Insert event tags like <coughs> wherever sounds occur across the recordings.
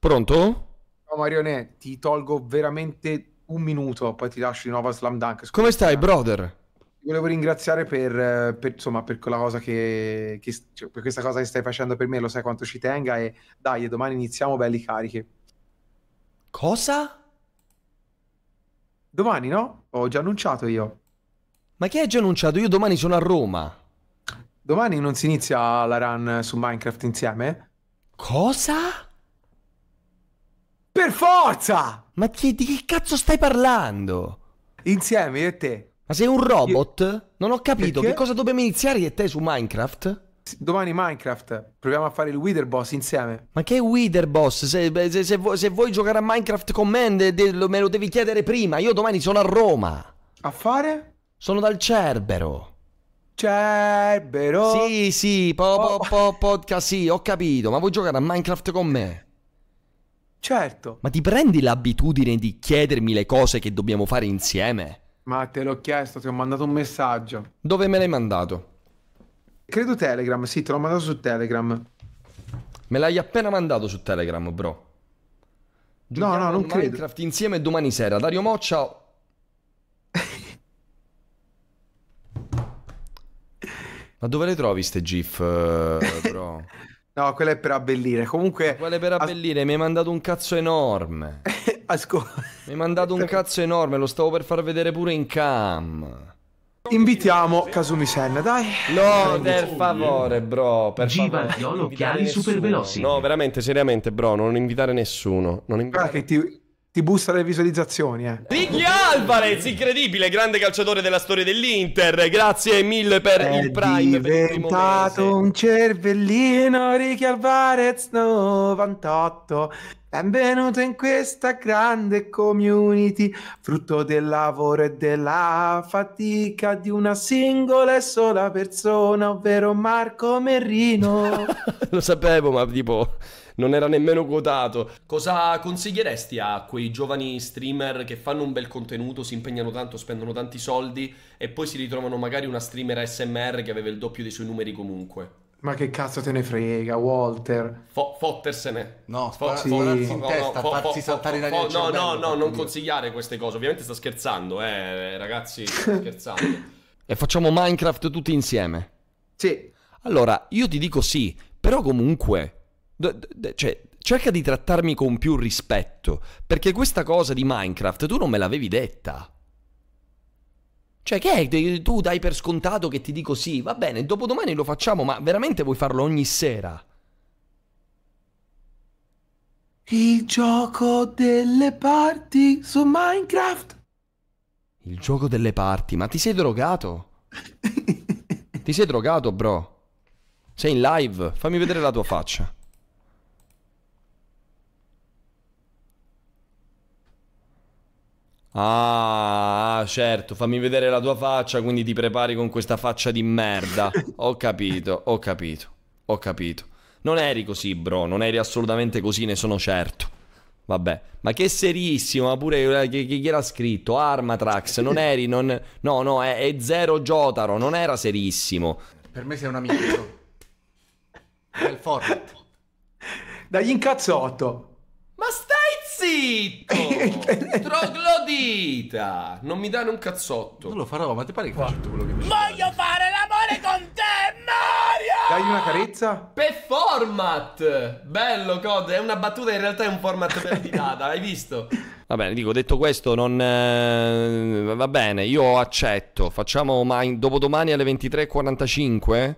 Pronto? No, Marione, ti tolgo veramente un minuto, poi ti lascio di nuovo a Slam Dunk. Scusate. Come stai, brother? Ti volevo ringraziare per, eh, per, insomma, per quella cosa che, che cioè, per questa cosa che stai facendo per me, lo sai quanto ci tenga e dai, domani iniziamo belli carichi. Cosa? Domani, no? Ho già annunciato io. Ma che hai già annunciato? Io domani sono a Roma. Domani non si inizia la run su Minecraft insieme? Cosa? Cosa? per forza! Ma chi, di che cazzo stai parlando? Insieme, io e te. Ma sei un robot? Io... Non ho capito. Perché? Che cosa dobbiamo iniziare io e te su Minecraft? Domani Minecraft, proviamo a fare il Wither Boss insieme. Ma che Wither Boss? Se, se, se, vuoi, se vuoi, giocare a Minecraft con me, me lo devi chiedere prima. Io domani sono a Roma. A fare? Sono dal Cerbero. Cerbero? Sì, sì, po, po, po, podcast, sì, ho capito. Ma vuoi giocare a Minecraft con me? Certo. Ma ti prendi l'abitudine di chiedermi le cose che dobbiamo fare insieme? Ma te l'ho chiesto, ti ho mandato un messaggio. Dove me l'hai mandato? Credo Telegram, sì, te l'ho mandato su Telegram. Me l'hai appena mandato su Telegram, bro. Giochiamo no, no, non credo. Minecraft insieme domani sera. Dario Moccia. <laughs> Ma dove le trovi ste GIF, eh, bro? <laughs> No, quella è per abbellire. Comunque. Quella per abbellire? As... Mi hai mandato un cazzo enorme. <laughs> Ascolta. Mi hai mandato un cazzo enorme, lo stavo per far vedere pure in cam. Invitiamo Kasumi Sen, dai. No, per favore, bro. Per Giva, favore. Yolo, chiari super veloci. No, veramente, seriamente, bro. Non invitare nessuno. Non invitare... Guarda che ti, ti busta le visualizzazioni, eh. Dichiaro! Alvarez, incredibile, grande calciatore della storia dell'Inter. Grazie mille per È il Prime. È diventato un cervellino, Ricky Alvarez 98. Benvenuto in questa grande community, frutto del lavoro e della fatica di una singola e sola persona, ovvero Marco Merrino. <laughs> Lo sapevo, ma tipo non era nemmeno quotato. Cosa consiglieresti a quei giovani streamer che fanno un bel contenuto, si impegnano tanto, spendono tanti soldi e poi si ritrovano magari una streamer SMR che aveva il doppio dei suoi numeri comunque? Ma che cazzo te ne frega, Walter? Fo- fottersene. No, fo- sì. in testa, no, farsi saltare la fo- No, no, no, non consigliare queste cose. Ovviamente sta scherzando, eh, ragazzi, sta <laughs> scherzando. e facciamo Minecraft tutti insieme? Sì. Allora, io ti dico sì, però comunque cioè, cerca di trattarmi con più rispetto, perché questa cosa di Minecraft tu non me l'avevi detta. Cioè, che è? Tu dai per scontato che ti dico sì, va bene, dopodomani lo facciamo, ma veramente vuoi farlo ogni sera? Il gioco delle parti su Minecraft. Il gioco delle parti? Ma ti sei drogato? <laughs> ti sei drogato, bro? Sei in live? Fammi vedere la tua faccia. Ah, ah, certo, fammi vedere la tua faccia, quindi ti prepari con questa faccia di merda. ho capito, ho capito, ho capito. Non eri così, bro, non eri assolutamente così, ne sono certo. Vabbè, ma che serissimo, ma pure chi, eh, chi, chi era scritto? Armatrax, non eri, non... No, no, è, è zero Jotaro, non era serissimo. Per me sei un amico. È il format. Dagli incazzotto. Ma stai... Zitto! <laughs> Troglodita! Non mi danno un cazzotto. Non lo farò, ma ti pare che faccio tutto quello che mi Voglio fare l'amore con te, Mario! Dai una carezza. Per format! Bello, Cod. È una battuta, in realtà è un format pertinata, <laughs> hai visto? Va bene, dico, detto questo, non... Eh, va bene, io accetto. Facciamo dopodomani alle 23.45?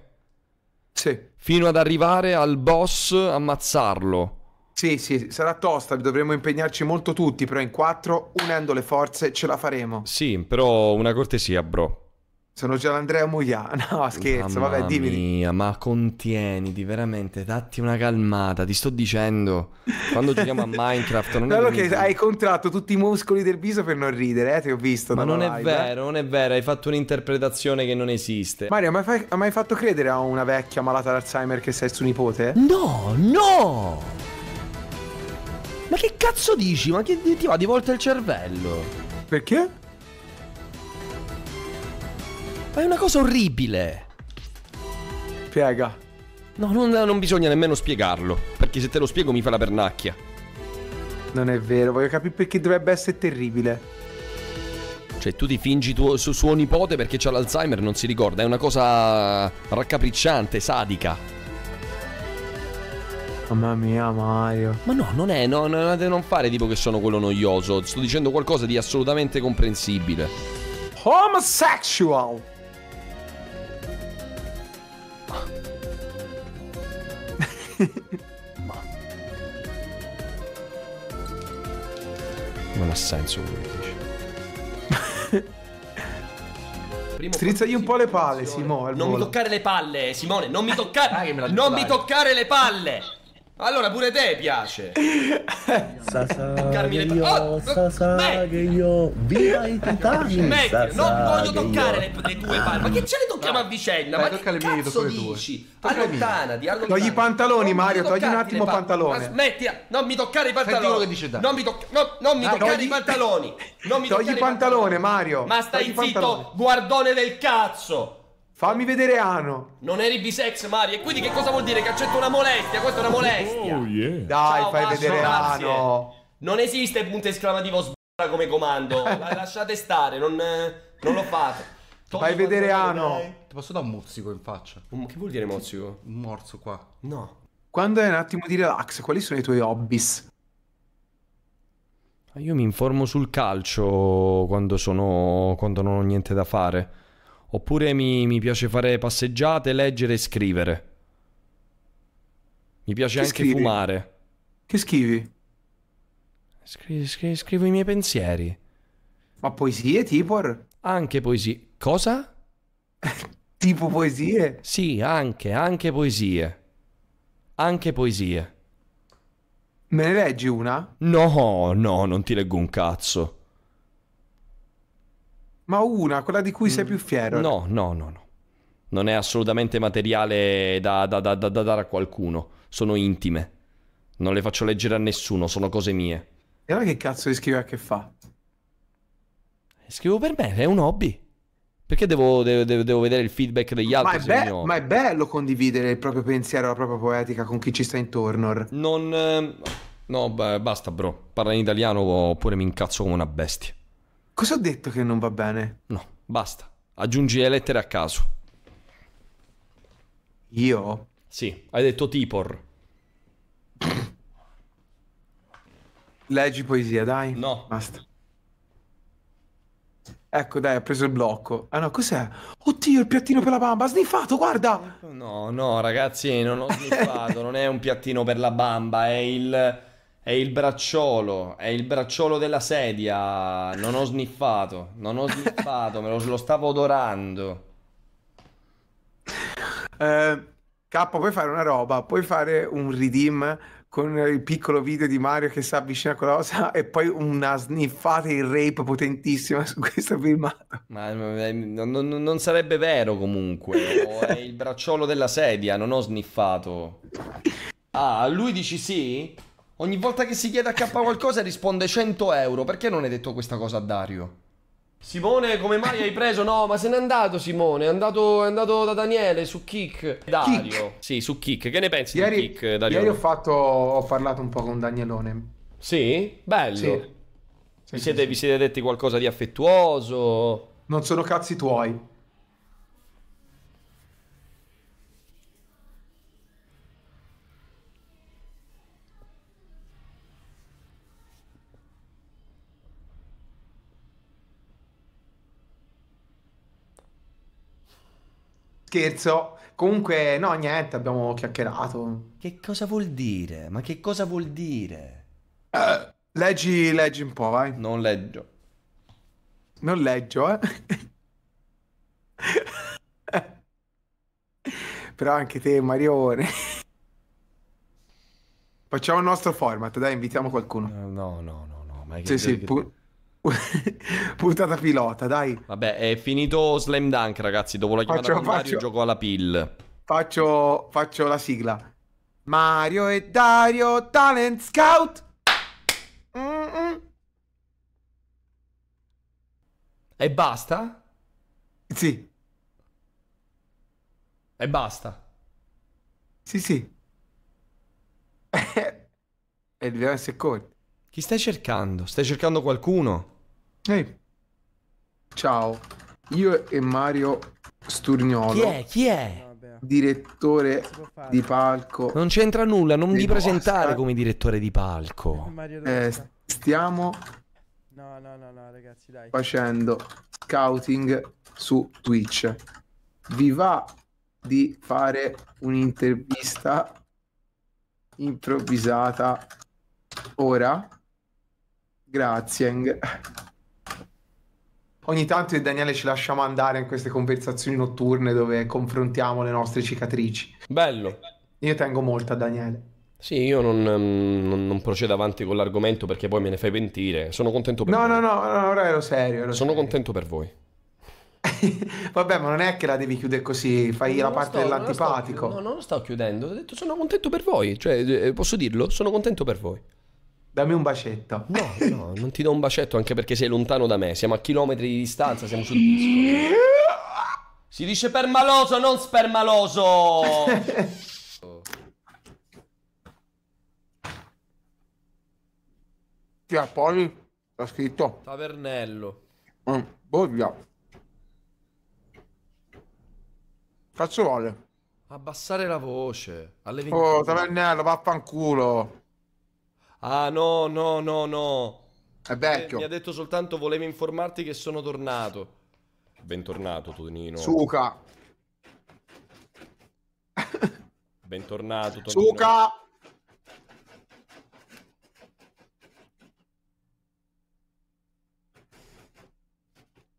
Sì. Fino ad arrivare al boss, ammazzarlo. Sì, sì, sarà tosta, dovremmo impegnarci molto tutti, però in quattro, unendo le forze, ce la faremo. Sì, però una cortesia, bro. Sono già l'Andrea Muglia. <laughs> No, scherzo, Mamma vabbè, dimmi. Mamma Mia, ma contieniti, veramente, datti una calmata, ti sto dicendo. Quando giochiamo a Minecraft non <laughs> è che hai contratto tutti i muscoli del viso per non ridere, eh, ti ho visto. Ma non è live, vero, non è vero, hai fatto un'interpretazione che non esiste. Mario, ma hai mai fatto credere a una vecchia malata d'Alzheimer che sei suo nipote? No, no! Ma che cazzo dici? Ma che ti va di volta il cervello? Perché? Ma è una cosa orribile. Spiega. No, non, non bisogna nemmeno spiegarlo. Perché se te lo spiego mi fa la pernacchia. Non è vero, voglio capire perché dovrebbe essere terribile. Cioè, tu ti fingi tuo, su suo nipote perché ha l'Alzheimer, non si ricorda. È una cosa raccapricciante, sadica. Mamma mia Mario. Ma no, non è, no, no, non fare tipo che sono quello noioso. Sto dicendo qualcosa di assolutamente comprensibile. Homosexual. Ma. <laughs> Non ha senso quello che dici. <laughs> primo Strizzagli un po' le palle, Simone. Non volo. mi toccare le palle, Simone, non mi <laughs> toccare. Ah, non mi toccare le palle. Allora pure te piace. Toccarmi le palle. Oh, che io viva i titani. non voglio toccare le, le tue palle. Ma che ce le tocchiamo a vicenda? Ma tocca che le cazzo mie, dici? Allontanati, allontanati. Togli i pantaloni, Mario, togli un attimo pantalone. Smettila, non mi toccare i pantaloni. Non mi toccare i pantaloni. Togli il pantalone, Mario. Ma stai zitto, guardone del cazzo. Fammi vedere Ano. Non eri bisex, Mario. E quindi che cosa vuol dire? Che accetto una molestia. Questa è una molestia. Oh, yeah. Dai, Ciao, fai vedere grazie. Ano. Non esiste punto esclamativo sbarra come comando. <laughs> La lasciate stare, non, eh, non l'ho fatto. Togli fai vedere Ano. Dai. Ti posso dare un mozzico in faccia? Un, che vuol dire mozzico? Un morso qua. No. Quando è un attimo di relax, quali sono i tuoi hobbies? Ah, io mi informo sul calcio quando, sono, quando non ho niente da fare. Oppure mi, mi piace fare passeggiate, leggere e scrivere. Mi piace che anche scrivi? fumare. Che scrivi? Scri scri scrivo i miei pensieri. Ma poesie, Tipor? Anche poesie. Cosa? <laughs> tipo poesie? Sì, anche, anche poesie. Anche poesie. Me ne leggi una? No, no, non ti leggo un cazzo. Ma una, quella di cui sei mm, più fiero? No, no, no, no. Non è assolutamente materiale da, da, da, da dare a qualcuno. Sono intime. Non le faccio leggere a nessuno, sono cose mie. E allora che cazzo di scrivere che fa? Eh, scrivo per me, è un hobby. Perché devo, devo, devo vedere il feedback degli altri? Ma è, be- mio... ma è, bello condividere il proprio pensiero, la propria poetica con chi ci sta intorno. Non... Eh, no, beh, basta bro. Parla in italiano oppure mi incazzo come una bestia. Cosa ho detto che non va bene? No, basta. Aggiungi le lettere a caso. Io? Sì, hai detto Tipor. Leggi poesia, dai. No. Basta. Ecco, dai, ha preso il blocco. Ah no, cos'è? Oddio, il piattino per la bamba, ha sniffato, guarda! No, no, ragazzi, non ho sniffato, non è un piattino per la bamba, è il è il bracciolo, è il bracciolo della sedia. Non ho sniffato, non ho sniffato, me lo, lo stavo odorando. Eh, K, puoi fare una roba, puoi fare un redeem con il piccolo video di Mario che si avvicina a qualcosa e poi una sniffata in rape potentissima su questo filmato. Ma non, non sarebbe vero comunque, oh, è <laughs> il bracciolo della sedia, non ho sniffato. Ah, lui dici sì? Ogni volta che si chiede a K qualcosa risponde 100 euro. Perché non hai detto questa cosa a Dario? Simone, come mai hai preso? No, ma se n'è andato Simone, è andato, è andato da Daniele su Kick. Dario. Kick. Sì, su Kick. Che ne pensi ieri, di Kick, Dario? Ieri ho, fatto, ho parlato un po' con Danielone. Sì? Bello. Sì. vi, sì, sì. vi siete detti qualcosa di affettuoso? Non sono cazzi tuoi. Scherzo. Comunque, no, niente, abbiamo chiacchierato. Che cosa vuol dire? Ma che cosa vuol dire? Eh, leggi, leggi un po', vai. Non leggo. Non leggo, eh. <laughs> Però anche te, Marione. Facciamo il nostro format, dai, invitiamo qualcuno. No, no, no, no. no. Ma che... Sì, sì, pu- <laughs> puntata pilota, dai. Vabbè, è finito Slam Dunk, ragazzi. Dopo la chiamata faccio, con Mario, gioco alla pill. Faccio, faccio la sigla. Mario e Dario Talent Scout. Mm-mm. E basta? Sì. E basta. Sì, sì. <laughs> e dobbiamo essere corti. Chi stai cercando? Stai cercando qualcuno? Ehi. Ciao. Io e Mario Sturniolo. Chi è? Chi è? Direttore di palco. Non c'entra nulla, non mi presentare Oscar. come direttore di palco. Eh, eh stiamo No, no, no, no, ragazzi, dai. Facendo scouting su Twitch. Vi va di fare un'intervista improvvisata ora? Grazie. Ogni tanto il Daniele ci lasciamo andare in queste conversazioni notturne dove confrontiamo le nostre cicatrici. Bello. Io tengo molto a Daniele. Sì, io non, mm, non, non, procedo avanti con l'argomento perché poi me ne fai pentire. Sono contento per no, voi. No, no, no, ora ero serio. Ero Sono serio. contento per voi. <laughs> Vabbè, ma non è che la devi chiudere così, fai non la parte sto, dell'antipatico. Non sto, no, non lo sto chiudendo, ho detto sono contento per voi, cioè eh, posso dirlo, sono contento per voi. Dammi un bacetto. No, no, non ti do un bacetto anche perché sei lontano da me. Siamo a chilometri di distanza, siamo sul disco. Si dice permaloso, non spermaloso. Ti ha poi? L'ha scritto. Tavernello. Mm, Boglia. Cazzo vuole? Abbassare la voce. Alle 20. Oh, Tavernello, vaffanculo. Ah no, no, no, no. È vecchio. Mi ha detto soltanto volevo informarti che sono tornato. Bentornato, Tonino. Suca. Bentornato, Tonino. Suca.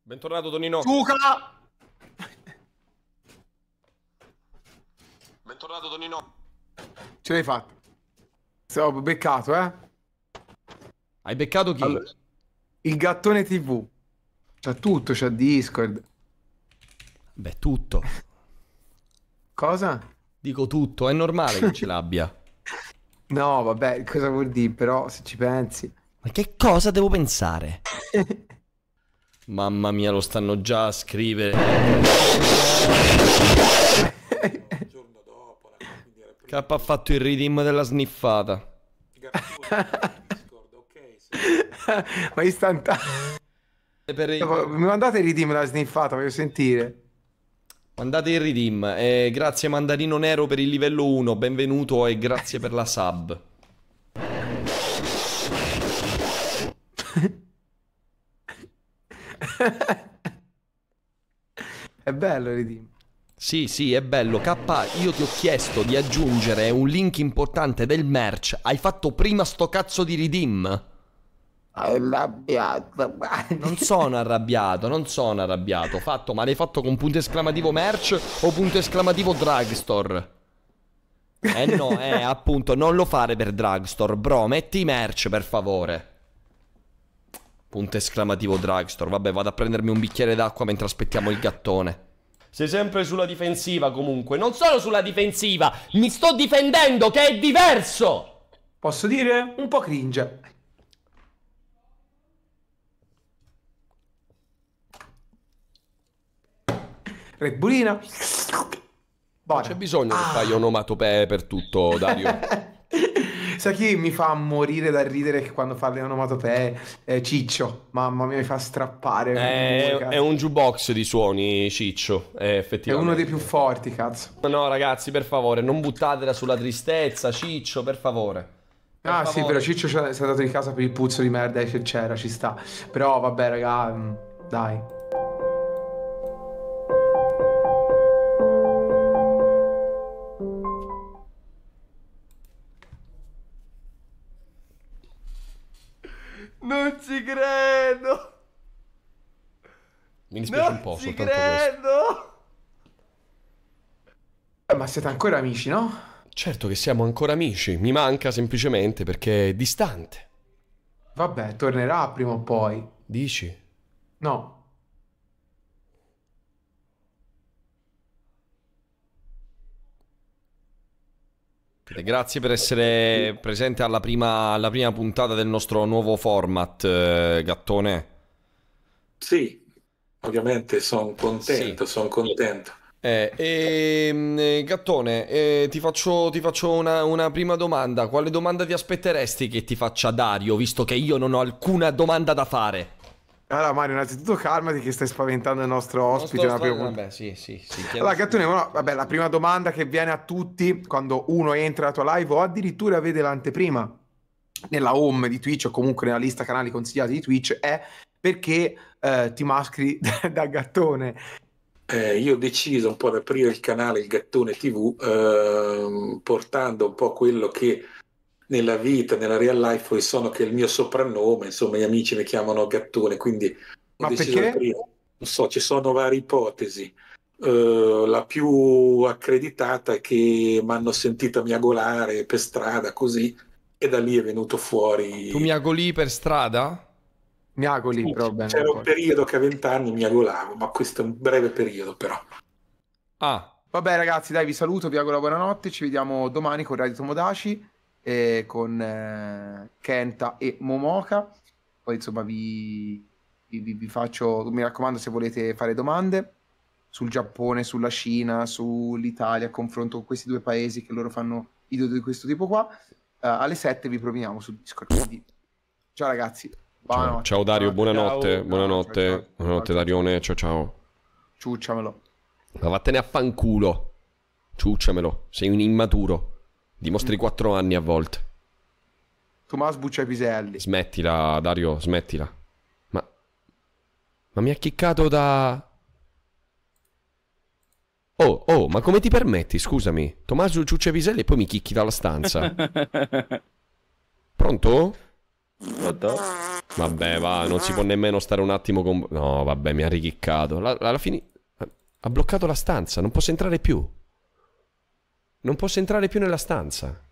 Bentornato Tonino. Suca! Bentornato Tonino. Ce l'hai fatta. Ho beccato, eh? Hai beccato chi? Allora, il gattone TV. C'ha tutto, c'ha Discord. Beh, tutto. Cosa? Dico tutto, è normale che ce l'abbia. <laughs> No, vabbè, cosa vuol dire però se ci pensi? Ma che cosa devo pensare? <laughs> Mamma mia, lo stanno già a scrivere. K ha fatto il ridim della sniffata. <laughs> Ma istantaneo. Eh, mi mandate il ridim della sniffata, voglio sentire. Mandate il ridim. Eh, grazie Mandarino Nero per il livello 1, benvenuto e grazie per la sub. <laughs> È bello il ridim. Sì, sì, è bello. K, io ti ho chiesto di aggiungere un link importante del merch. Hai fatto prima sto cazzo di redeem? Arrabbiato. non sono arrabbiato, non sono arrabbiato. Fatto, ma l'hai fatto con punto esclamativo merch o punto esclamativo drugstore? Eh no, eh, appunto, non lo fare per drugstore, bro. Metti i merch, per favore. Punto esclamativo drugstore. Vabbè, vado a prendermi un bicchiere d'acqua mentre aspettiamo il gattone. Sei sempre sulla difensiva comunque. Non solo sulla difensiva, mi sto difendendo che è diverso. Posso dire? Un po' cringe. Rebulina. Non c'è bisogno che ah. fai onomatopee per tutto, Dario. <laughs> Sai chi mi fa morire dal ridere quando fa le onomatopee? Eh, Ciccio, mamma mia, mi fa strappare. È, è un jukebox di suoni, Ciccio, eh, effettivamente. È uno dei più forti, cazzo. No, ragazzi, per favore, non buttatela sulla tristezza, Ciccio, per favore. Per ah, favore. sì, però Ciccio si è andato in casa per il puzzo di merda che c'era, ci sta. Però vabbè, raga, mm, dai. Non ci credo. Mi dispiace non un po'. Non Ci credo. Eh, ma siete ancora amici, no? Certo che siamo ancora amici. Mi manca semplicemente perché è distante. Vabbè, tornerà prima o poi. Dici? No, Grazie per essere presente alla prima, alla prima puntata del nostro nuovo format, eh, Gattone. Sì, ovviamente sono contento, sì. sono contento. Eh, ehm, eh, Gattone, eh, ti faccio, ti faccio una, una, prima domanda. Quale domanda ti aspetteresti che ti faccia Dario, visto che io non ho alcuna domanda da fare? Allora Mario, innanzitutto calmati che stai spaventando il nostro ospite. Non sto, sto, vabbè, sì, sì, sì, allora Gattone, no, vabbè, la prima domanda che viene a tutti quando uno entra alla tua live o addirittura vede l'anteprima nella home di Twitch o comunque nella lista canali consigliati di Twitch è perché eh, ti maschri <laughs> da gattone. Eh, io ho deciso un po' di aprire il canale Il Gattone TV ehm, portando un po' quello che nella vita, nella real life, poi sono che il mio soprannome, insomma gli amici mi chiamano Gattone, quindi Ma perché? non so, ci sono varie ipotesi. Uh, la più accreditata è che mi hanno sentito miagolare per strada così e da lì è venuto fuori. Tu miagoli per strada? Miagoli, sì, però bene. C'era un periodo che a vent'anni miagolavo, ma questo è un breve periodo però. Ah, vabbè ragazzi, dai, vi saluto, vi auguro buonanotte, ci vediamo domani con Radio Tomodaci eh, con eh, Kenta e Momoka. Poi insomma vi, vi, vi, faccio, mi raccomando se volete fare domande sul Giappone, sulla Cina, sull'Italia, confronto con questi due paesi che loro fanno video di questo tipo qua. Uh, alle 7 vi proviamo su Discord. Quindi, ciao ragazzi. Ciao, ciao, Dario, buonanotte. Ciao, buonanotte, ciao, buonanotte Darione. Ciao, ciao. Ciucciamelo. Ma vattene a fanculo. Ciucciamelo. Sei un immaturo. Dimostri quattro anni a volte. Tommaso buccia i piselli. Smettila, Dario, smettila. Ma... Ma mi ha chiccato da... Oh, oh, ma come ti permetti, scusami? Tommaso ciuccia i piselli e poi mi chicchi dalla stanza. <laughs> Pronto? Pronto? Vabbè, va, non si può nemmeno stare un attimo con... No, vabbè, mi ha richiccato. alla fine... Ha bloccato la stanza, non posso entrare più. Non posso entrare più nella stanza.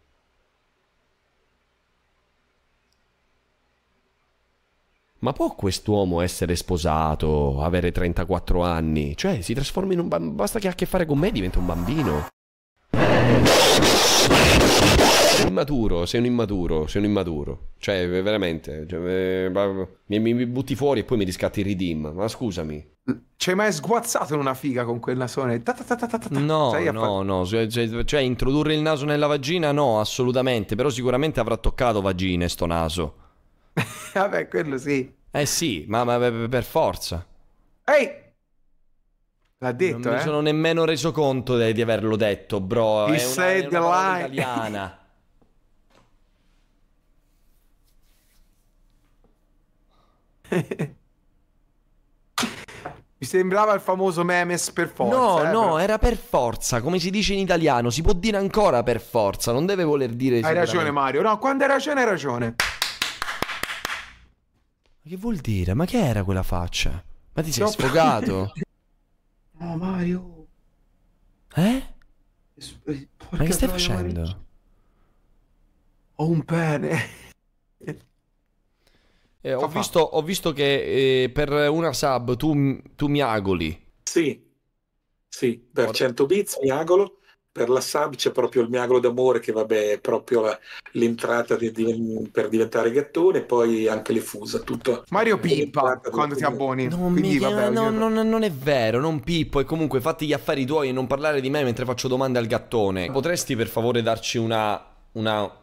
Ma può quest'uomo essere sposato, avere 34 anni? Cioè, si trasforma in un bambino. Basta che ha a che fare con me, diventa un bambino un immaturo, sei un immaturo, sei un immaturo. Cioè, veramente, cioè, mi, mi, butti fuori e poi mi riscatti il redeem, ma scusami. C'hai mai sguazzato in una figa con quel nasone? Ta, ta, ta, no, Sai, no, no, cioè, cioè, introdurre il naso nella vagina no, assolutamente, però sicuramente avrà toccato vagine sto naso. <laughs> Vabbè, quello sì. Eh sì, ma, ma per forza. Ehi! L'ha detto, non eh? mi sono nemmeno reso conto di, di averlo detto, bro. He è una, said è una the line. italiana. <laughs> Mi sembrava il famoso memes per forza. No, eh, no, però. era per forza, come si dice in italiano, si può dire ancora per forza, non deve voler dire... Hai ragione Mario, no, quando hai ragione hai ragione. Ma che vuol dire? Ma che era quella faccia? Ma ti sei no, sfogato? <laughs> no Mario. Eh? Porca Ma che stai facendo? Mario. Ho un pene. Eh, ho, visto, ho, visto, che eh, per una sub tu, tu miagoli. Sì, sì, per 100 bits miagolo. Per la sub c'è proprio il miagolo d'amore che vabbè è proprio la, l'entrata di, di, per diventare gattone, poi anche le fusa, tutto. Mario Pippa quando ti abboni. Non, Quindi, mi... vabbè, no, no, no, non è vero, non Pippo e comunque fatti gli affari tuoi e non parlare di me mentre faccio domande al gattone. Potresti per favore darci una, una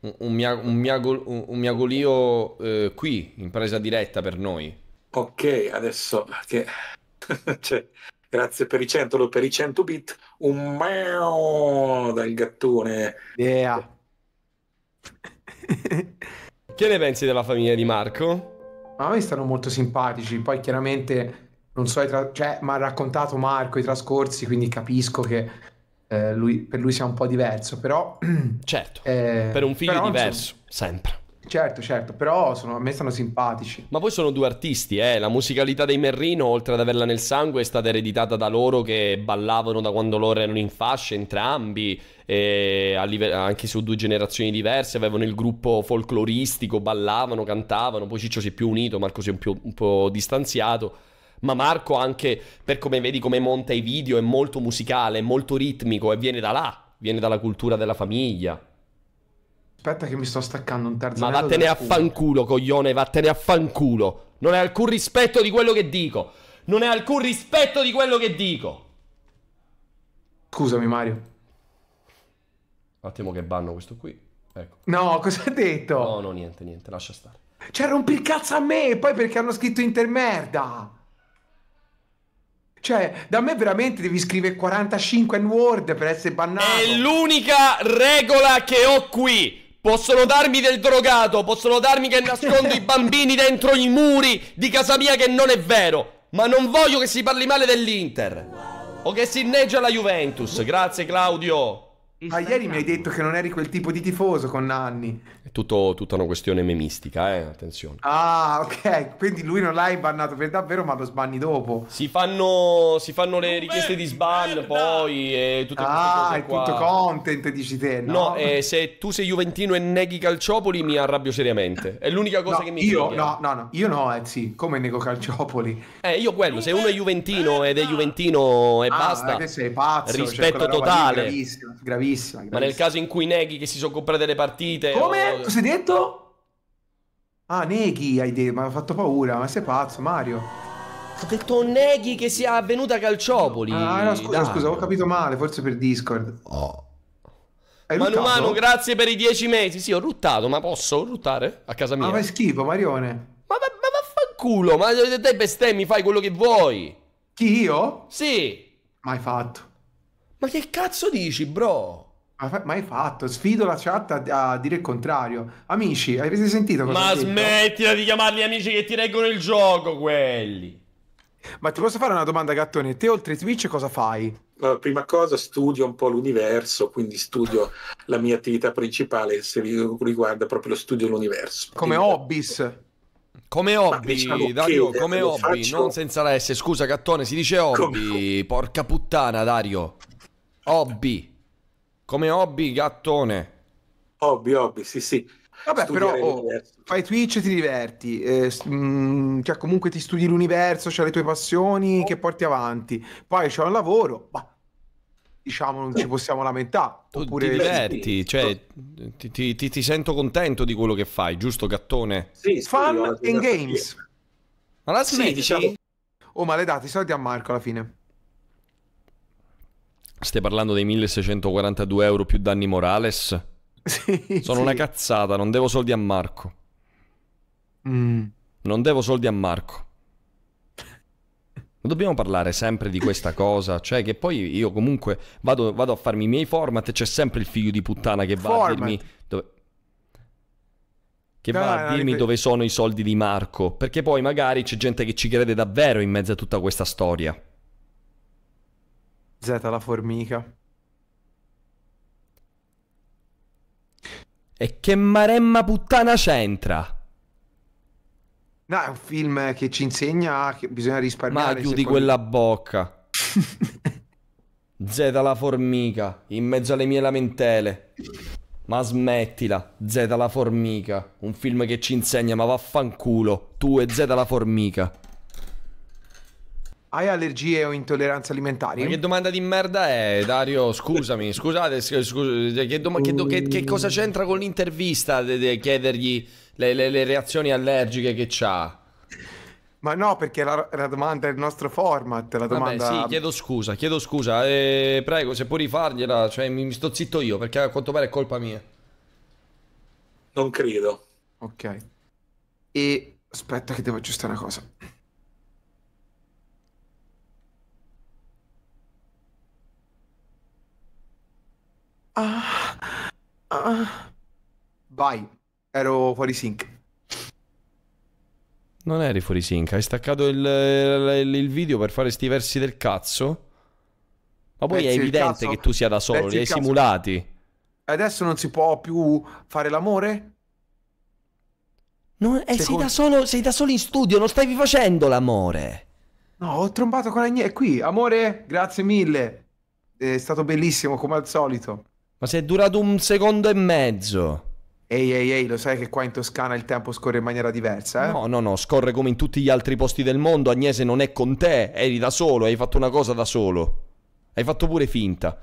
un, un, miag- un, un, miagolio eh, qui, in presa diretta per noi. Ok, adesso che... <laughs> cioè, grazie per i 100, per i 100 bit, un meow dal gattone. Yeah. <laughs> che ne pensi della famiglia di Marco? a me stanno molto simpatici, poi chiaramente non so, tra- cioè, mi ha raccontato Marco i trascorsi, quindi capisco che eh, lui, per lui sia un po' diverso, però... <clears throat> Certo, eh, per un figlio però, diverso, insomma, sempre. Certo, certo, però sono, a me stanno simpatici. Ma poi sono due artisti, eh. La musicalità dei Merrino, oltre ad averla nel sangue, è stata ereditata da loro che ballavano da quando loro erano in fascia, entrambi, live- anche su due generazioni diverse, avevano il gruppo folcloristico, ballavano, cantavano, poi Ciccio si è più unito, Marco si è un, più, un po' distanziato ma Marco anche per come vedi come monta i video è molto musicale, è molto ritmico e viene da là, viene dalla cultura della famiglia. Aspetta che mi sto staccando un terzo. Ma vattene a fanculo, coglione, vattene a fanculo. Non hai alcun rispetto di quello che dico. Non hai alcun rispetto di quello che dico. Scusami Mario. Un attimo che banno questo qui. Ecco. No, cosa ha detto? No, no, niente, niente, lascia stare. Cioè, rompi il cazzo a me, e poi perché hanno scritto intermerda. Cioè, da me veramente devi scrivere 45 N-word per essere bannato. È l'unica regola che ho qui. Possono darmi del drogato, possono darmi che nascondo <laughs> i bambini dentro i muri di casa mia che non è vero. Ma non voglio che si parli male dell'Inter. O che si inneggia la Juventus. Grazie Claudio. Ma ah, ieri mi hai detto che non eri quel tipo di tifoso con Nanni. È tutto, tutta una questione memistica, eh? attenzione. Ah, ok, quindi lui non l'hai bannato per davvero, ma lo sbanni dopo. Si fanno, si fanno le richieste di sban poi e tutte ah, cose Ah, è tutto content, dici te, no? no eh, se tu sei juventino e neghi Calciopoli mi arrabbio seriamente. È l'unica cosa no, che mi io, No, no, no, io no, eh, sì, come nego Calciopoli? Eh, io quello, se uno è juventino ed è juventino e ah, basta. sei pazzo. Cioè, rispetto cioè, totale. Lì, gravissimo, gravissimo. Bravissima, bravissima. Ma nel caso in cui neghi che si sono comprate le partite... Come? O... Cosa hai detto? Ah, neghi, hai detto, mi ha fatto paura, ma sei pazzo, Mario. Ho detto neghi che sia avvenuta a Calciopoli. Ah, no, scusa, Dai. scusa, ho capito male, forse per Discord. Oh. Manu Manu, grazie per i dieci mesi. Sì, ho ruttato, ma posso ruttare a casa mia? Ma ah, fai schifo, Marione. Ma, ma, ma vaffanculo, ma te bestemmi, fai quello che vuoi. Chi, io? Sì. Mai fatto. Ma che cazzo dici, bro? Ma hai fatto, sfido la chat a, a, dire il contrario. Amici, avete sentito cosa Ma smettila di chiamarli amici che ti reggono il gioco, quelli. Ma ti posso fare una domanda, Gattone? Te oltre Twitch cosa fai? Allora, prima cosa studio un po' l'universo, quindi studio la mia attività principale se riguarda proprio lo studio dell'universo. Come quindi... hobbies? Come hobby, diciamo Dario, che, come hobby, faccio... non senza la S. Scusa, Gattone, si dice hobby. Come... Porca puttana, Dario. Hobby. Come hobby, gattone. Hobby, hobby, sì, sì. Vabbè, Studiare però oh, fai Twitch e ti diverti, eh, mh, mm, cioè comunque ti studi l'universo, c'hai le tue passioni che porti avanti, poi c'è un lavoro, ma diciamo non ci possiamo lamentare. Tu oppure... ti diverti, cioè ti, ti, ti, ti, sento contento di quello che fai, giusto Gattone? Sì, Fun and games. Ma la smetti? Sì, diciamo... Oh i soldi a Marco alla fine. Stai parlando dei 1642 euro più danni Morales? <laughs> Sì, Sono sì. una cazzata, non devo soldi a Marco. Mm. Non devo soldi a Marco. Non dobbiamo parlare sempre di questa cosa, cioè che poi io comunque vado, vado a farmi i miei format e c'è sempre il figlio di puttana che va format. a dirmi... Dove... Che no, va no, a dirmi no, dove sono i soldi di Marco, perché poi magari c'è gente che ci crede davvero in mezzo a tutta questa storia. Z la formica. E che maremma puttana c'entra? No, è un film che ci insegna che bisogna risparmiare. Ma chiudi quella poi... bocca. <laughs> Z la formica, in mezzo alle mie lamentele. Ma smettila, Z la formica. Un film che ci insegna, ma vaffanculo. Tu e Z la formica. Hai allergie o intolleranze alimentari? Ma che domanda di merda è, Dario? Scusami, <laughs> scusate, scusate che, dom- che, do- che, che, cosa mm. c'entra con l'intervista de- de- chiedergli le, le, le, reazioni allergiche che ha? Ma no, perché la, la domanda è il nostro format. La domanda... Vabbè, sì, chiedo scusa, chiedo scusa. Eh, prego, se puoi rifargliela, cioè, mi, mi sto zitto io, perché a quanto pare è colpa mia. Non credo. Ok. E aspetta che devo aggiustare una cosa. Ah. Vai, ero fuori sync. Non eri fuori sync, hai staccato il, il, il video per fare sti versi del cazzo. Ma poi Pezzi è evidente che tu sia da solo, Pezzi li hai simulati. Adesso non si può più fare l'amore? No, eh, sei, da solo, sei da solo in studio, non stavi facendo l'amore. No, ho trombato con la È Qui, amore, grazie mille. È stato bellissimo come al solito. Ma se è durato un secondo e mezzo. Ehi, ehi, ehi, lo sai che qua in Toscana il tempo scorre in maniera diversa, eh? No, no, no, scorre come in tutti gli altri posti del mondo. Agnese non è con te, eri da solo, hai fatto una cosa da solo. Hai fatto pure finta.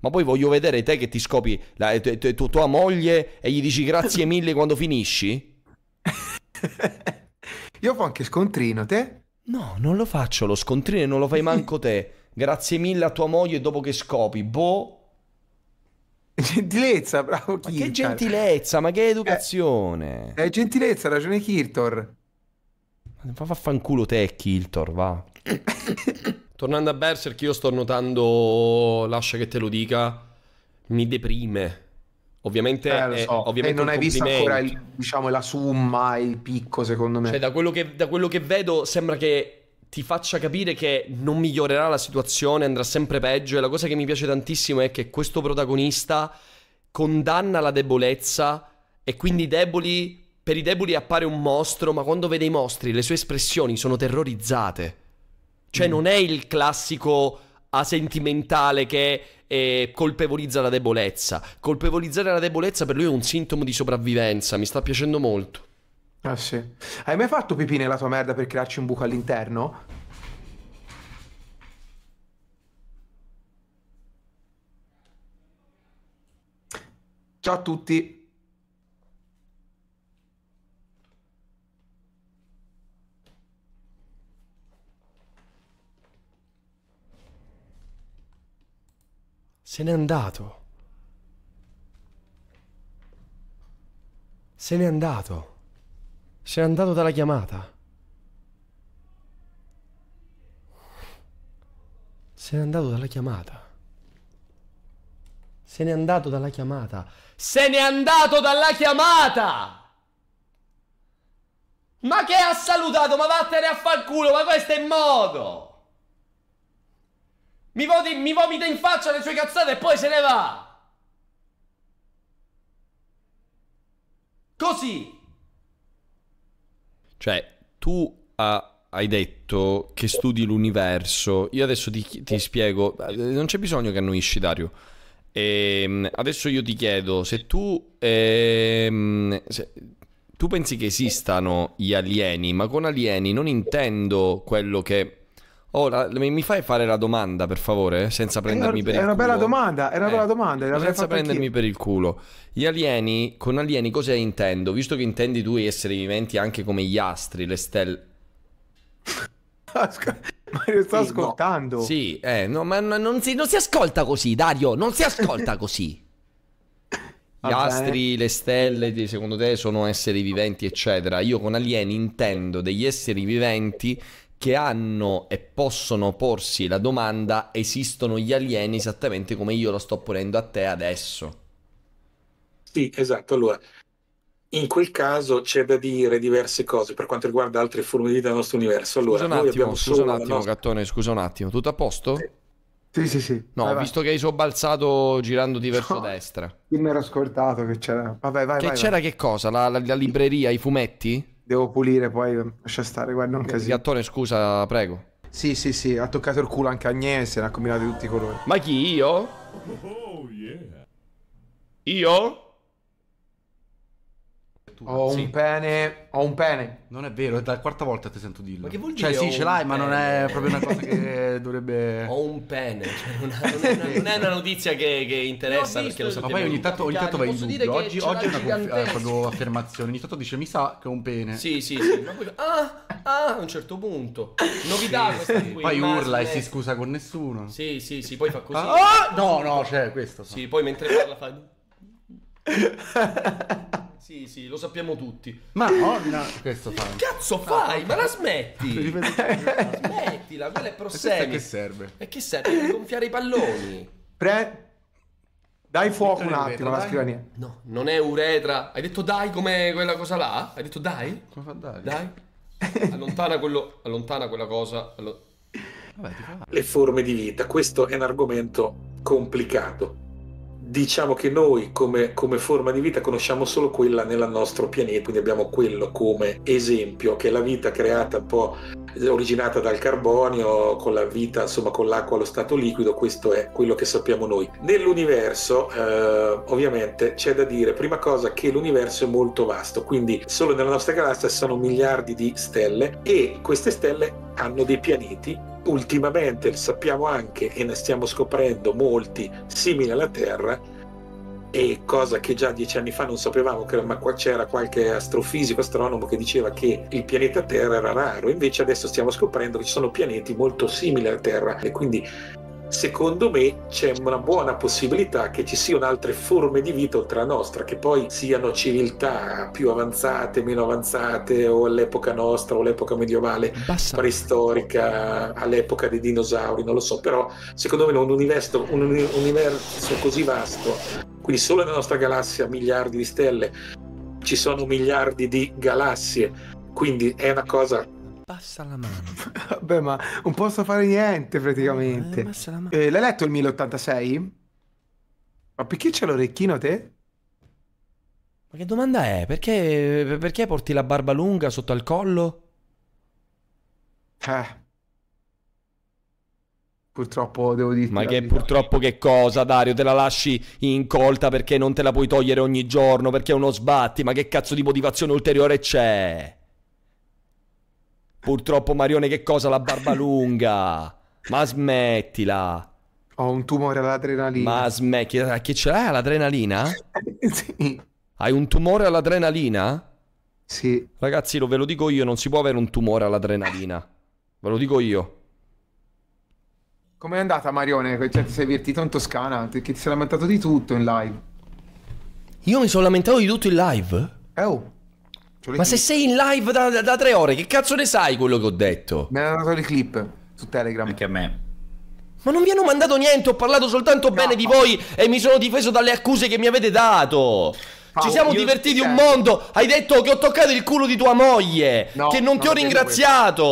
Ma poi voglio vedere te che ti scopi la, eh, t- t- tua moglie e gli dici grazie <laughs> mille quando finisci? <laughs> Io fa anche scontrino, te? No, non lo faccio lo scontrino e non lo fai manco <laughs> te. Grazie mille a tua moglie dopo che scopi. Boh. <laughs> Gentilezza, bravo Kirtar. Ma che gentilezza, ma che eh, educazione. Eh, eh gentilezza, ragione Kirtor. Ma vaffanculo te, Kiltor, va. <coughs> Tornando a Berserk, io sto notando, lascia che te lo dica, mi deprime. Ovviamente, eh, so. ovviamente non hai visto ancora il, diciamo, la summa, il picco, secondo me. Cioè, da quello che, da quello che vedo, sembra che ti faccia capire che non migliorerà la situazione, andrà sempre peggio. E la cosa che mi piace tantissimo è che questo protagonista condanna la debolezza e quindi deboli, per i deboli appare un mostro, ma quando vede i mostri le sue espressioni sono terrorizzate. Cioè mm. non è il classico asentimentale che eh, colpevolizza la debolezza. Colpevolizzare la debolezza per lui è un sintomo di sopravvivenza, mi sta piacendo molto. Ah sì. Hai mai fatto pipì nella tua merda per crearci un buco all'interno? Ciao a tutti. Se n'è andato. Se n'è andato. Sei andato dalla chiamata. Se n'è andato dalla chiamata. Se n'è andato dalla chiamata. Se n'è andato dalla chiamata! Ma che ha salutato? Ma vattene a far culo, ma questo è modo! Mi, voti, mi vomita in faccia le sue cazzate e poi se ne va! Così! Cioè, tu ha, ah, hai detto che studi l'universo. Io adesso ti, ti spiego, eh, non c'è bisogno che annuisci Dario. E, ehm, adesso io ti chiedo, se tu, eh, se, tu pensi che esistano gli alieni, ma con alieni non intendo quello che Oh, mi fai fare la domanda, per favore? Senza prendermi per il culo. È una bella eh, domanda, è una eh, bella domanda. Senza prendermi anch'io. per il culo. Gli alieni, con alieni cosa intendo? Visto che intendi tu esseri viventi anche come gli astri, le stelle... <laughs> ma io sto sì, ascoltando. No. Sì, eh, no, ma non si, non si ascolta così, Dario, non si ascolta <laughs> così. Gli astri, le stelle, secondo te sono esseri viventi, eccetera. Io con alieni intendo degli esseri viventi che hanno e possono porsi la domanda esistono gli alieni esattamente come io lo sto ponendo a te adesso. Sì, esatto. Allora, in quel caso c'è da dire diverse cose per quanto riguarda altre forme di vita del nostro universo. Allora, scusa un attimo, abbiamo scusa un attimo nostra... Gattone, scusa un attimo. Tutto a posto? Sì. Sì, sì, No, vai, visto vai. che hai sobbalzato girandoti verso no. destra. Io mi ero ascoltato che c'era. Vabbè, vai, che c'era che cosa? La, la, la libreria, i fumetti? Devo pulire poi, ehm, lascia stare, guarda un eh, casino. Gattone, scusa, prego. Sì, sì, sì, ha toccato il culo anche Agnese, ne ha combinato tutti i colori. Ma chi, io? Oh, yeah. Io? addirittura. Ho sì. un pene. Ho un pene. Non è vero, è la quarta volta che ti sento dirlo. Ma che vuol cioè, dire? Cioè, sì, ce l'hai, ma non è proprio una cosa che <laughs> dovrebbe. Ho un pene. Cioè, non, è, non, è una, notizia che, che interessa. No, perché lo sappiamo. Ma poi ogni tanto, ogni cioè, tanto vai in dubbio. Oggi, oggi è una conf- affermazione. Ogni tanto dice mi sa che ho un pene. Sì, sì, sì. Ma poi, ah, ah, a un certo punto. Novità sì, questa qui. Poi urla e si scusa con nessuno. Sì, sì, sì. Poi fa così. Ah, no, no, cioè questo. Sì, poi mentre parla fa. <laughs> Sì, sì, lo sappiamo tutti. Ma no, no questo fa. Cazzo ah, fai? Ah, ma la smetti? <laughs> <laughs> Smettila, quella è prosegui. E che serve? E che serve? Per gonfiare i palloni. Pre... Dai fuoco un attimo alla scrivania. No, non è uretra. Hai detto dai come quella cosa là? Hai detto dai? Come fa dai? Dai. Allontana quello, allontana quella cosa. Allo... Vabbè, Le forme di vita, questo è un argomento complicato diciamo che noi come, come, forma di vita conosciamo solo quella nel nostro pianeta, quindi abbiamo quello come esempio, che è la vita creata un po' originata dal carbonio con la vita, insomma con l'acqua allo stato liquido, questo è quello che sappiamo noi. Nell'universo eh, ovviamente c'è da dire prima cosa che l'universo è molto vasto, quindi solo nella nostra galassia sono miliardi di stelle e queste stelle hanno dei pianeti ultimamente sappiamo anche e ne stiamo scoprendo molti simili alla Terra e cosa che già dieci anni fa non sapevamo, ma qua c'era qualche astrofisico, astronomo che diceva che il pianeta Terra era raro, invece adesso stiamo scoprendo che ci sono pianeti molto simili alla Terra e quindi secondo me c'è una buona possibilità che ci siano altre forme di vita oltre la nostra, che poi siano civiltà più avanzate, meno avanzate, o all'epoca nostra, o all'epoca medievale, Basta. preistorica, all'epoca dei dinosauri, non lo so, però secondo me un universo, un universo così vasto, quindi solo nella nostra galassia miliardi di stelle, ci sono miliardi di galassie, quindi è una cosa Passa la mano. Vabbè, <laughs> ma non posso fare niente praticamente. Eh, la eh, l'hai letto il 1086? Ma perché c'è l'orecchino te? Ma che domanda è? Perché, perché porti la barba lunga sotto al collo? Eh. Purtroppo devo dire. Ma che purtroppo che cosa, Dario? Te la lasci incolta perché non te la puoi togliere ogni giorno, perché è uno sbatti, ma che cazzo di motivazione ulteriore c'è? Purtroppo Marione che cosa? La barba lunga. Ma smettila. Ho un tumore all'adrenalina. Ma smettila, eh, che ce l'hai all'adrenalina? <laughs> sì. Hai un tumore all'adrenalina? Sì. Ragazzi, lo ve lo dico io, non si può avere un tumore all'adrenalina. Ve lo dico io. Com'è andata Marione? Cioè, ti sei divertito in Toscana? Che ti sei lamentato di tutto in live? Io mi sono lamentato di tutto in live? Eh oh. Ma se sei in live da, da, da, tre ore, che cazzo ne sai quello che ho detto? Mi hanno dato le clip su Telegram. Anche a me. Ma non mi hanno mandato niente, ho parlato soltanto no. bene di voi e mi sono difeso dalle accuse che mi avete dato. Paolo, Ci siamo divertiti un mondo. Hai detto che ho toccato il culo di tua moglie. No, che non, no, ti ho ringraziato.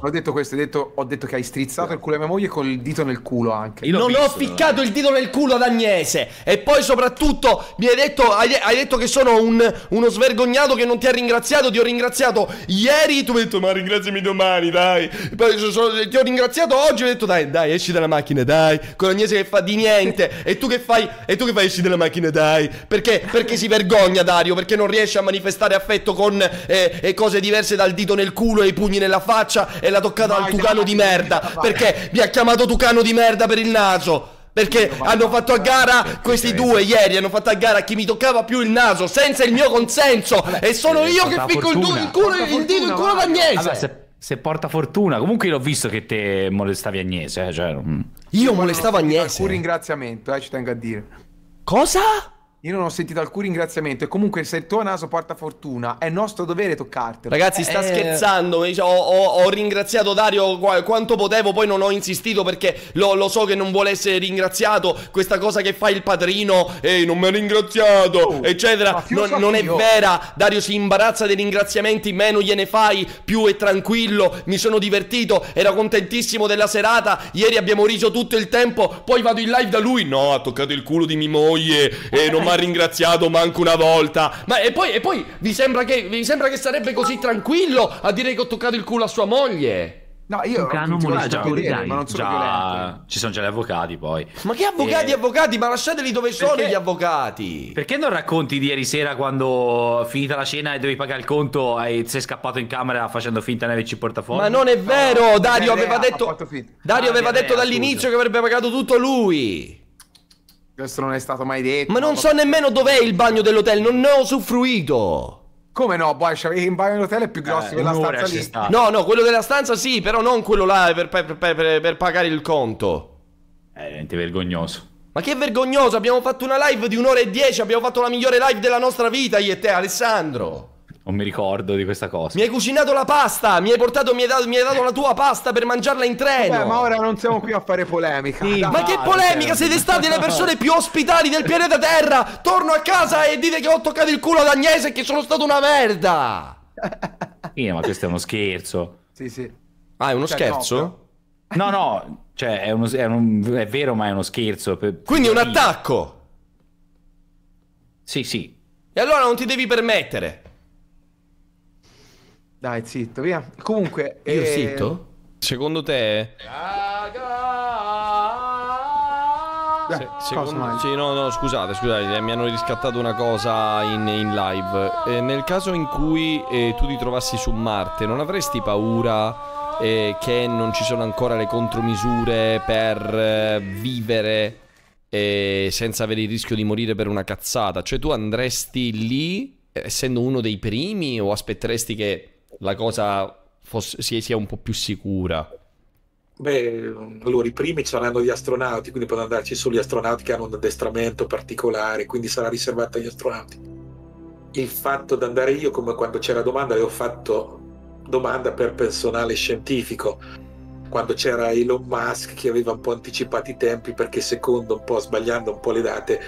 Ho detto questo. Ho detto, ho detto che hai strizzato il culo di mia moglie con il dito nel culo anche. Io non visto, ho ficcato eh. il dito nel culo ad Agnese. E poi soprattutto mi hai detto, hai, hai detto che sono un, uno svergognato che non ti ha ringraziato. Ti ho ringraziato ieri. Tu mi hai detto, ma ringraziami domani, dai. Poi sono, ti ho ringraziato oggi. Ho detto, dai, dai, esci dalla macchina, dai. Con Agnese che fa di niente. e tu che fai, e tu che fai, esci dalla macchina, dai. Perché? Perché si vergogna vergogna Dario perché non riesce a manifestare affetto con eh, eh, cose diverse dal dito nel culo e i pugni nella faccia e l'ha toccata Vai, al tucano di merda perché mi ha chiamato tucano di merda per il naso perché hanno fatto a gara questi due ieri, hanno fatto a gara chi mi toccava più il naso senza il mio consenso e sono eh, io che picco il, il culo, il dito, il culo Agnese se porta fortuna. Comunque io l'ho visto che te molestavi Agnese. Eh, cioè... Io molestavo Agnese. Un ringraziamento, eh, ci tengo a dire. Cosa? Io non ho sentito alcun ringraziamento. E comunque, se il tuo naso porta fortuna, è nostro dovere toccartelo. Ragazzi, sta eh... scherzando. Ho, ho, ho, ringraziato Dario quanto potevo. Poi non ho insistito perché lo, lo, so che non vuole essere ringraziato. Questa cosa che fa il padrino, ehi, non mi ha ringraziato, oh, eccetera. Non, non è vera. Dario si imbarazza dei ringraziamenti. Meno gliene fai, più è tranquillo. Mi sono divertito. Era contentissimo della serata. Ieri abbiamo riso tutto il tempo. Poi vado in live da lui. No, ha toccato il culo di mia moglie. E eh, non mi ha ringraziato manco una volta. Ma e poi, e poi vi, sembra che, vi sembra che sarebbe così tranquillo a dire che ho toccato il culo a sua moglie? No, io un cano molestato vedere, ma non sono già, eh, Ci sono già gli avvocati poi. Ma che avvocati, e... avvocati? Ma lasciateli dove perché... sono gli avvocati. Perché non racconti di ieri sera quando finita la cena e devi pagare il conto e sei scappato in camera facendo finta di averci il portafoglio? Ma non è vero, no, Dario aveva detto Dario ah, aveva detto dall'inizio che avrebbe pagato tutto lui. Questo non è stato mai detto. Ma non so nemmeno dov'è il bagno dell'hotel, non ne ho usufruito. Come no, boh, in bagno dell'hotel è più eh, grosso eh, della stanza lì. Sta. No, no, quello della stanza sì, però non quello là per, per, per, per pagare il conto. Eh, è veramente vergognoso. Ma che vergognoso, abbiamo fatto una live di un'ora e dieci, abbiamo fatto la migliore live della nostra vita io e te, Alessandro. Non mi ricordo di questa cosa. Mi hai cucinato la pasta! Mi hai portato, mi hai dato, mi hai dato la tua pasta per mangiarla in treno! Vabbè, ma ora non siamo qui a fare polemica. Sì, ma che polemica? Siete stati le persone più ospitali del pianeta Terra! Torno a casa e dite che ho toccato il culo ad Agnese e che sono stato una merda! Sì, ma questo è uno scherzo. Sì, sì. Ah, è uno cioè, scherzo? No, no, no cioè è, uno, è, un, è, vero, ma è uno scherzo. Per... Quindi è un attacco! Sì, sì. E allora non ti devi permettere. Dai, zitto, via. Comunque... Io eh... zitto? Secondo te... Se, secondo, sì, no, no, scusate, scusate, eh, mi hanno riscattato una cosa in, in live. Eh, nel caso in cui eh, tu ti trovassi su Marte, non avresti paura eh, che non ci sono ancora le contromisure per eh, vivere eh, senza avere il rischio di morire per una cazzata? Cioè tu andresti lì essendo uno dei primi o aspetteresti che la cosa fosse, sia, un po' più sicura? Beh, allora i primi saranno gli astronauti, quindi potranno andarci solo gli astronauti che hanno un addestramento particolare, quindi sarà riservato agli astronauti. Il fatto di andare io, come quando c'era domanda, avevo fatto domanda per personale scientifico, quando c'era Elon Musk che aveva un po' anticipato i tempi perché secondo, un po' sbagliando un po' le date,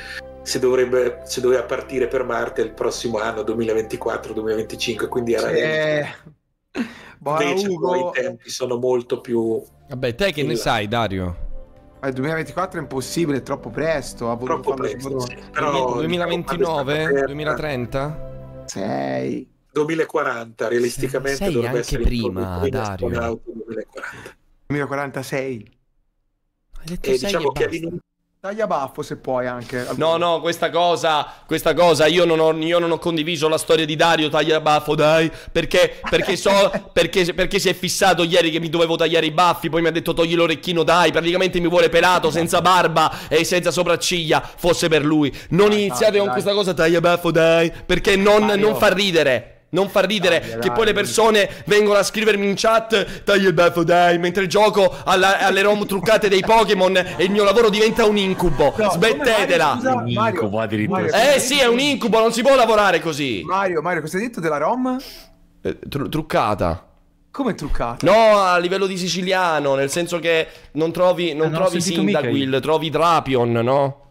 se, dovrebbe, si doveva partire per Marte il prossimo anno 2024-2025 quindi era eh... Boh, invece Ugo... i tempi sono molto più vabbè te che ne sai Dario il 2024 è impossibile, è troppo presto. Ha troppo presto, sì. Però 2029? 2030? 6. 2040, realisticamente sei dovrebbe essere prima, Dario. 2040. 2046. e diciamo che all'inizio Taglia baffo se puoi anche. No, no, questa cosa, questa cosa io, non ho, io non ho condiviso la storia di Dario, taglia baffo, dai, perché, perché so, <laughs> perché, perché si è fissato ieri che mi dovevo tagliare i baffi, poi mi ha detto togli l'orecchino, dai, praticamente mi vuole pelato, senza barba e senza sopracciglia, fosse per lui. Non dai, iniziate dai, con dai. questa cosa, taglia baffo, dai, perché non, non fa ridere. Non far ridere dai, che dai, poi le persone vengono a scrivermi in chat Tagli il baffo dai Mentre gioco alla, alle rom truccate dei Pokémon E il mio lavoro diventa un incubo no, Smettetela Mario, scusa, Mario, Un incubo Eh, eh sì è un incubo Non si può lavorare così Mario Mario cosa hai detto della rom? Eh, tru truccata come truccata? No, a livello di siciliano, nel senso che non trovi, non eh, non trovi Sindaguil, trovi Drapion, no?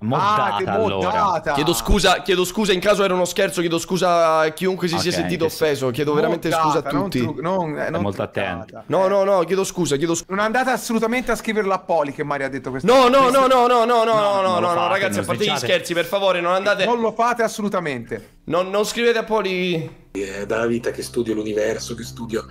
Moddata, ah, che moddata. Chiedo scusa, chiedo scusa, in caso era uno scherzo, chiedo scusa a chiunque si okay, sia sentito offeso, chiedo moddata, veramente scusa a tutti. Non, tru- non, eh, molto attento. No, no, no, chiedo scusa, chiedo scusa. Non andate assolutamente a scriverlo a Poli che Mario ha detto questo. No, no, no, no, no, no, no, no, no, no, no, ragazzi, a parte gli scherzi, per favore, non andate Non lo fate assolutamente. Non, non scrivete a Poli eh, è dalla vita che studio l'universo, che studio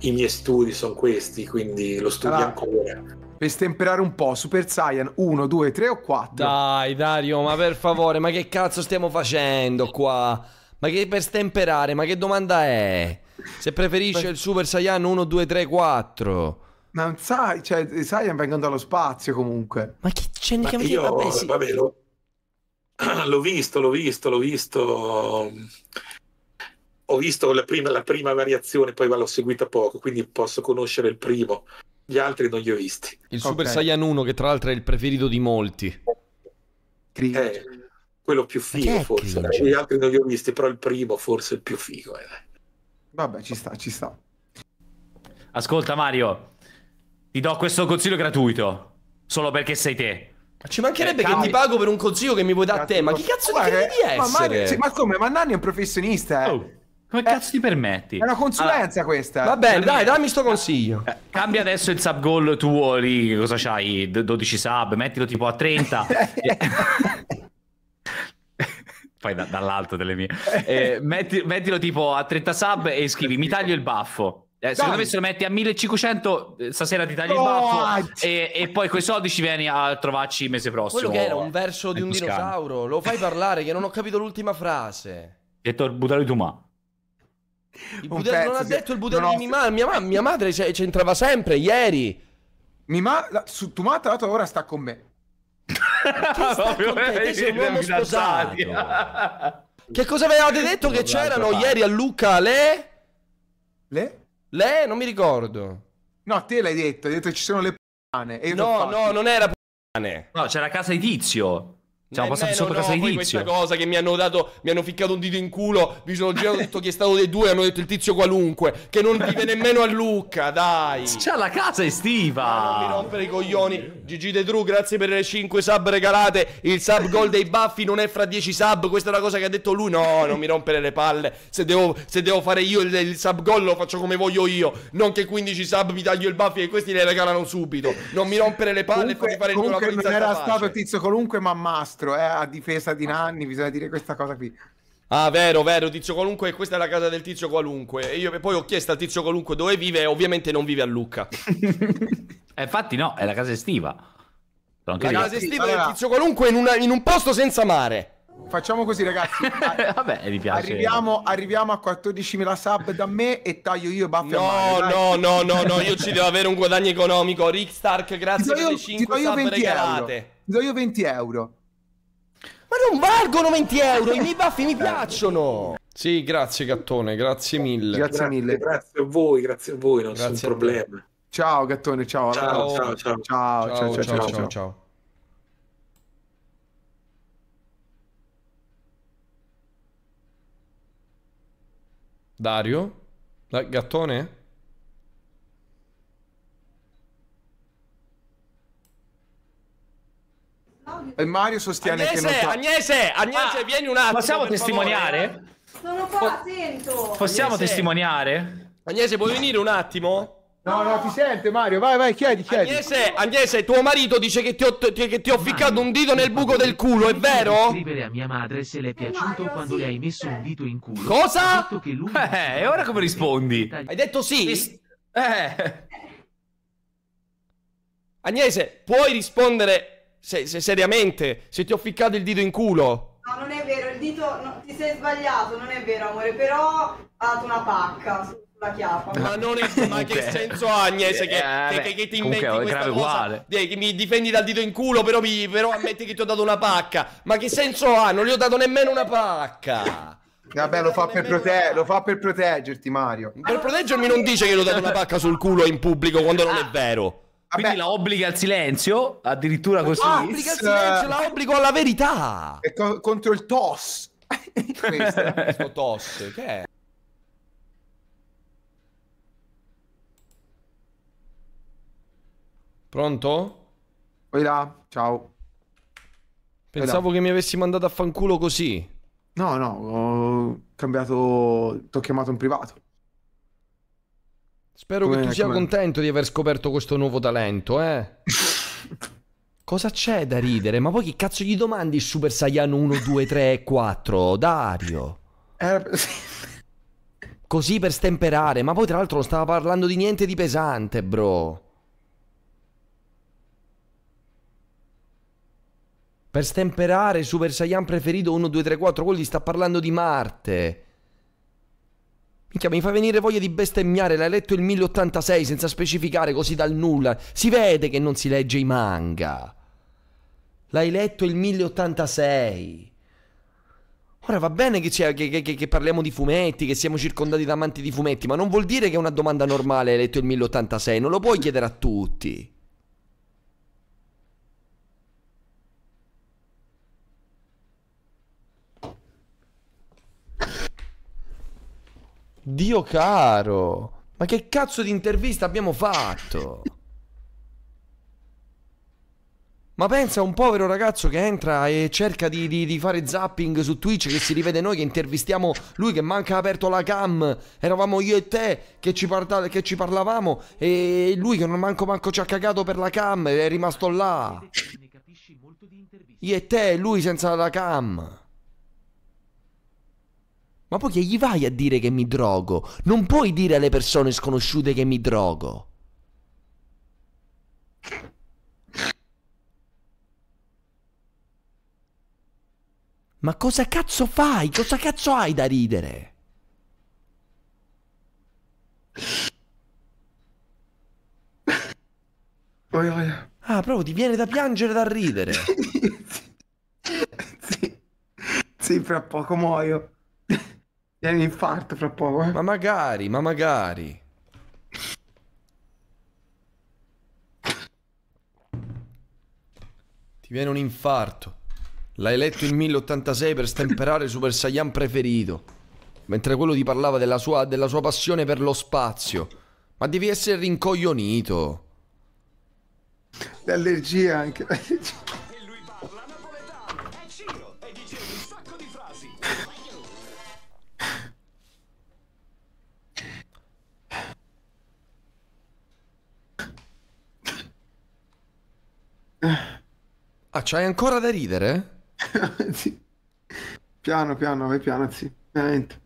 i miei studi sono questi, quindi lo studio allora, ancora. Per stemperare un po', Super Saiyan 1, 2, 3 o 4? Dai, Dario, ma per favore, ma che cazzo stiamo facendo qua? Ma che per stemperare, ma che domanda è? Se preferisce il Super Saiyan 1, 2, 3, 4. Ma non sai, cioè, i Saiyan vengono dallo spazio comunque. Ma che c'è ne io, vabbè, sì. vabbè, lo... <clears throat> l'ho visto, l'ho visto, l'ho visto. Ho visto la prima, la prima variazione, poi l'ho seguita poco, quindi posso conoscere il primo gli altri non li ho visti. Il Super Saiyan 1, che tra l'altro è il preferito di molti. Cringe. Eh, quello più figo forse. Gli altri non li ho visti, però il primo forse il più figo. Eh. Vabbè, ci sta, ci sta. Ascolta Mario, ti do questo consiglio gratuito, solo perché sei te. Ma ci mancherebbe eh, che ti pago per un consiglio che mi vuoi dare a te, ma chi cazzo ti credi di essere? Ma, Mario, ma come? Ma Nanni è un professionista, eh. Oh. Come eh, cazzo ti permetti? È una consulenza allora, questa. Va bene, cioè, dai, dammi sto consiglio. Eh, cambia adesso il sub goal tuo lì, cosa c'hai? 12 sub, mettilo tipo a 30. <laughs> Eh. <laughs> Poi da, dall'alto delle mie. Eh, metti, mettilo tipo a 30 sub e scrivi mi taglio il baffo. Eh, secondo me se lo metti a 1500 eh, stasera ti tagli il oh, baffo ah, e, e, poi quei soldi ci vieni a trovarci il mese prossimo. Quello che era un verso di eh, un dinosauro, lo fai parlare che non ho capito l'ultima frase. Detto buttalo tu ma. Il Buddha, non ha detto il Buddha di Mia, ma- mia madre c'entrava sempre, ieri. Mimà, la, su, tu ma, tra l'altro, ora sta con me. Proprio te? sei un uomo sposato. che cosa avevate detto che c'erano ieri a Luca? Le? Le? Le? Non mi ricordo. No, te l'hai detto, hai detto che ci sono le p***ane. No, no, non era p***ane. No, c'era casa di tizio. Ci Siamo passati sopra no, casa edizio. questa cosa che mi hanno dato, mi hanno ficcato un dito in culo, mi sono girato tutto chi è stato dei due, hanno detto il tizio qualunque, che non vive nemmeno a Lucca, dai. C'ha la casa estiva. Ma non mi rompere i coglioni. Gigi De Tru, grazie per le 5 sub regalate. Il sub goal dei baffi non è fra 10 sub, questa è una cosa che ha detto lui. No, non mi rompere le palle. Se devo, se devo fare io il, il sub goal lo faccio come voglio io, non che 15 sub mi taglio il baffi e questi le regalano subito. Non mi rompere le palle comunque, e fare il comunque non era stato il tizio qualunque, ma master disastro, eh, a difesa di Nanni, bisogna dire questa cosa qui. Ah, vero, vero, tizio qualunque, questa è la casa del tizio qualunque. E io poi ho chiesto al tizio qualunque dove vive e ovviamente non vive a Lucca. e eh, infatti no, è la casa estiva. La casa estiva allora... del tizio qualunque in, una, in, un posto senza mare. Facciamo così ragazzi. <laughs> Vabbè, mi piace. Arriviamo, arriviamo a 14.000 sub da me e taglio io baffi no, a mare, No, no, no, no, io ci devo avere un guadagno economico. Rick Stark, grazie per io, le 5 sub regalate. Euro. Ti do io 20 euro non valgono 20 euro, i miei baffi mi piacciono. Sì, grazie Gattone, grazie mille. Grazie, grazie mille. Grazie a voi, grazie a voi, non c'è problema. Ciao Gattone, ciao. Ciao, ciao, ciao. Ciao, ciao, ciao, ciao. ciao, ciao, ciao. Dario? Gattone? E Mario sostiene Agnese, che non... Agnese, Agnese, ah, vieni un attimo. Possiamo testimoniare? Favore. Sono qua, sento. Possiamo Agnese. testimoniare? Agnese, puoi venire un attimo? No, no, ti sente Mario, vai, vai, chiedi, chiedi. Agnese, Agnese tuo marito dice che ti ho, che ti ho ficcato un dito nel buco del culo, è vero? scrivere a mia madre se le è piaciuto Mario, quando sì. le hai messo un dito in culo. Cosa? Eh, e ora come rispondi? Hai detto sì? Eh. Agnese, puoi rispondere se, se, seriamente, se ti ho ficcato il dito in culo. No, non è vero, il dito no, ti sei sbagliato, non è vero, amore, però ha dato una pacca sulla chiappa. Ma, non è, ma che senso ha Agnese eh, che, eh, che, che, che ti inventi comunque, questa cosa? Uguale. Che mi difendi dal dito in culo, però, mi, però ammetti che ti ho dato una pacca. Ma che senso ha? Non gli ho dato nemmeno una pacca. Vabbè, lo fa, lo fa, per proteggerti, Mario. Per proteggermi non dice che gli ho dato una pacca sul culo in pubblico quando non è vero. Quindi Vabbè. la obbliga al silenzio, addirittura così. La obbliga al silenzio, la obbligo alla verità. È co contro il TOS. <laughs> Questo TOS, che è? Pronto? Poi là, ciao. Pensavo là. che mi avessi mandato a fanculo così. No, no, ho cambiato, ti ho chiamato in privato. Spero come, che tu sia come... contento di aver scoperto questo nuovo talento, eh. <laughs> Cosa c'è da ridere? Ma poi che cazzo gli domandi Super Saiyan 1, 2, 3 e 4? Dario. Era... Eh, Così per stemperare, ma poi tra l'altro non stava parlando di niente di pesante, bro. Per stemperare Super Saiyan preferito 1, 2, 3, 4, quello gli sta parlando di Marte. Minchia, mi fa venire voglia di bestemmiare. L'hai letto il 1086 senza specificare così dal nulla. Si vede che non si legge i manga. L'hai letto il 1086. Ora va bene che, che, che, che, parliamo di fumetti, che siamo circondati da amanti di fumetti, ma non vuol dire che è una domanda normale hai letto il 1086. Non lo puoi chiedere a tutti. Dio caro, ma che cazzo di intervista abbiamo fatto? Ma pensa a un povero ragazzo che entra e cerca di, di, di, fare zapping su Twitch che si rivede noi che intervistiamo lui che manca aperto la cam. Eravamo io e te che ci, parla che ci parlavamo e lui che non manco manco ci ha cagato per la cam è rimasto là. Io e te, lui senza la cam. Ma poi che gli vai a dire che mi drogo? Non puoi dire alle persone sconosciute che mi drogo. Ma cosa cazzo fai? Cosa cazzo hai da ridere? Ah, proprio ti viene da piangere da ridere. <laughs> sì. sì, fra poco muoio. Viene infarto fra poco. Eh. Ma magari, ma magari. Ti viene un infarto. L'hai letto in 1086 per stemperare Super Saiyan preferito. Mentre quello ti parlava della sua, della sua passione per lo spazio. Ma devi essere rincoglionito. L'allergia anche, l'allergia. Ah, c'hai ancora da ridere? <laughs> sì. Piano piano, vai piano, sì. Veramente.